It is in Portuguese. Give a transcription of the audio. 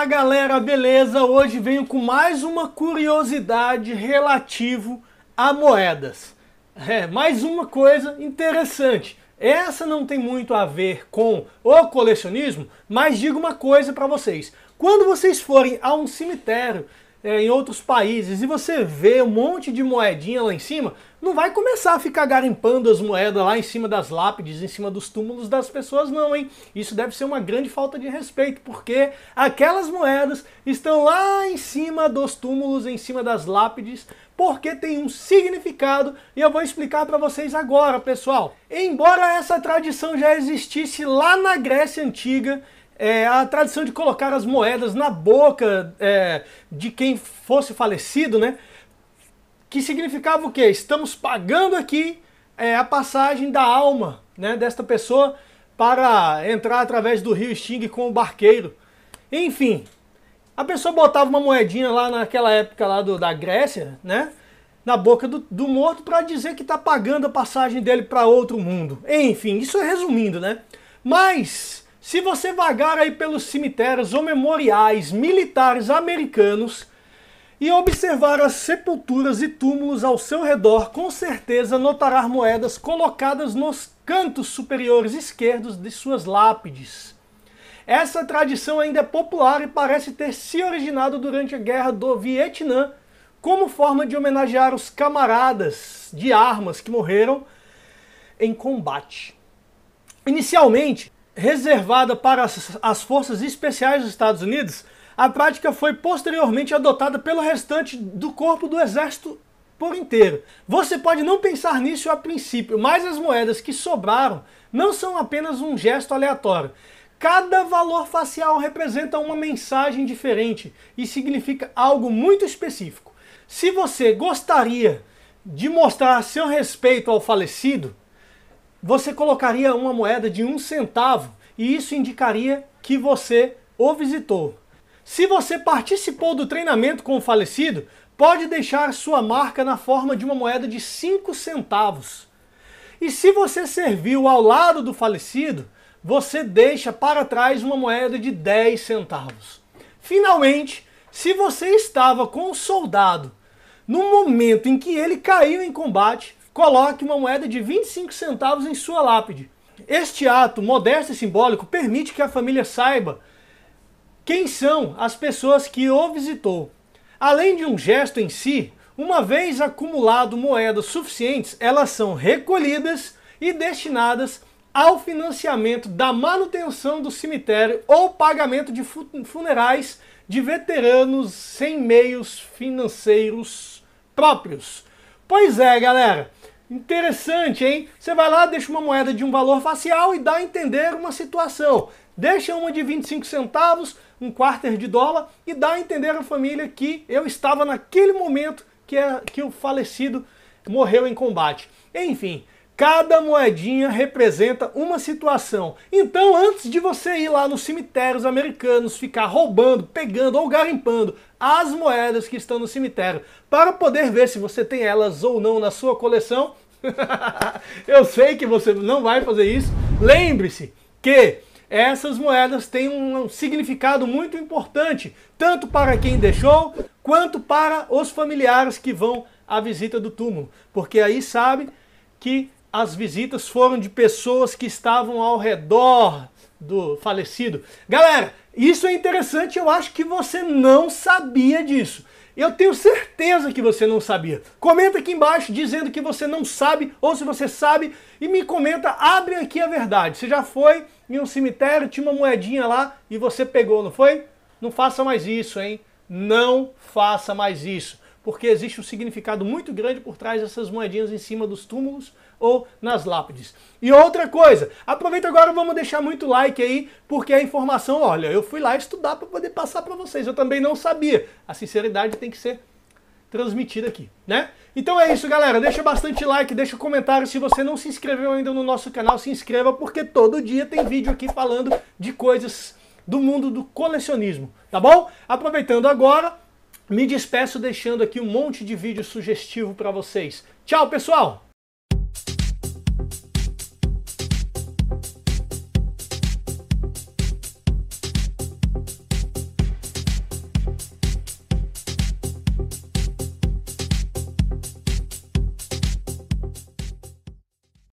Fala galera, beleza? Hoje venho com mais uma curiosidade relativo a moedas. É, mais uma coisa interessante. Essa não tem muito a ver com o colecionismo, mas digo uma coisa para vocês. Quando vocês forem a um cemitério, é, em outros países e você vê um monte de moedinha lá em cima, não vai começar a ficar garimpando as moedas lá em cima das lápides, em cima dos túmulos das pessoas, não, hein? Isso deve ser uma grande falta de respeito, porque aquelas moedas estão lá em cima dos túmulos, em cima das lápides, porque tem um significado e eu vou explicar para vocês agora, pessoal. Embora essa tradição já existisse lá na Grécia Antiga, é, a tradição de colocar as moedas na boca é, de quem fosse falecido, né? Que significava o quê? Estamos pagando aqui é, a passagem da alma né, desta pessoa para entrar através do rio Xing com o barqueiro. Enfim, a pessoa botava uma moedinha lá naquela época lá do, da Grécia, né? Na boca do, do morto para dizer que está pagando a passagem dele para outro mundo. Enfim, isso é resumindo, né? Mas se você vagar aí pelos cemitérios ou memoriais militares americanos e observar as sepulturas e túmulos ao seu redor, com certeza notará moedas colocadas nos cantos superiores esquerdos de suas lápides. Essa tradição ainda é popular e parece ter se originado durante a Guerra do Vietnã, como forma de homenagear os camaradas de armas que morreram em combate. Inicialmente, reservada para as, as forças especiais dos Estados Unidos, a prática foi posteriormente adotada pelo restante do corpo do exército por inteiro. Você pode não pensar nisso a princípio, mas as moedas que sobraram não são apenas um gesto aleatório. Cada valor facial representa uma mensagem diferente e significa algo muito específico. Se você gostaria de mostrar seu respeito ao falecido, você colocaria uma moeda de um centavo e isso indicaria que você o visitou. Se você participou do treinamento com o falecido, pode deixar sua marca na forma de uma moeda de cinco centavos. E se você serviu ao lado do falecido, você deixa para trás uma moeda de 10 centavos. Finalmente, se você estava com o um soldado no momento em que ele caiu em combate, Coloque uma moeda de 25 centavos em sua lápide. Este ato modesto e simbólico permite que a família saiba quem são as pessoas que o visitou. Além de um gesto em si, uma vez acumulado moedas suficientes, elas são recolhidas e destinadas ao financiamento da manutenção do cemitério ou pagamento de funerais de veteranos sem meios financeiros próprios. Pois é, galera. Interessante, hein? Você vai lá, deixa uma moeda de um valor facial e dá a entender uma situação. Deixa uma de 25 centavos, um quarter de dólar e dá a entender à família que eu estava naquele momento que, é, que o falecido morreu em combate. Enfim, Cada moedinha representa uma situação. Então, antes de você ir lá nos cemitérios americanos ficar roubando, pegando ou garimpando as moedas que estão no cemitério, para poder ver se você tem elas ou não na sua coleção, eu sei que você não vai fazer isso. Lembre-se que essas moedas têm um significado muito importante, tanto para quem deixou, quanto para os familiares que vão à visita do túmulo, porque aí sabe que as visitas foram de pessoas que estavam ao redor do falecido. Galera, isso é interessante, eu acho que você não sabia disso. Eu tenho certeza que você não sabia. Comenta aqui embaixo dizendo que você não sabe ou se você sabe e me comenta, abre aqui a verdade. Você já foi em um cemitério, tinha uma moedinha lá e você pegou, não foi? Não faça mais isso, hein? Não faça mais isso porque existe um significado muito grande por trás dessas moedinhas em cima dos túmulos ou nas lápides. E outra coisa, aproveita agora, vamos deixar muito like aí, porque a informação, olha, eu fui lá estudar para poder passar para vocês, eu também não sabia. A sinceridade tem que ser transmitida aqui, né? Então é isso, galera. Deixa bastante like, deixa um comentário. Se você não se inscreveu ainda no nosso canal, se inscreva, porque todo dia tem vídeo aqui falando de coisas do mundo do colecionismo, tá bom? Aproveitando agora, me despeço deixando aqui um monte de vídeo sugestivo para vocês. Tchau, pessoal!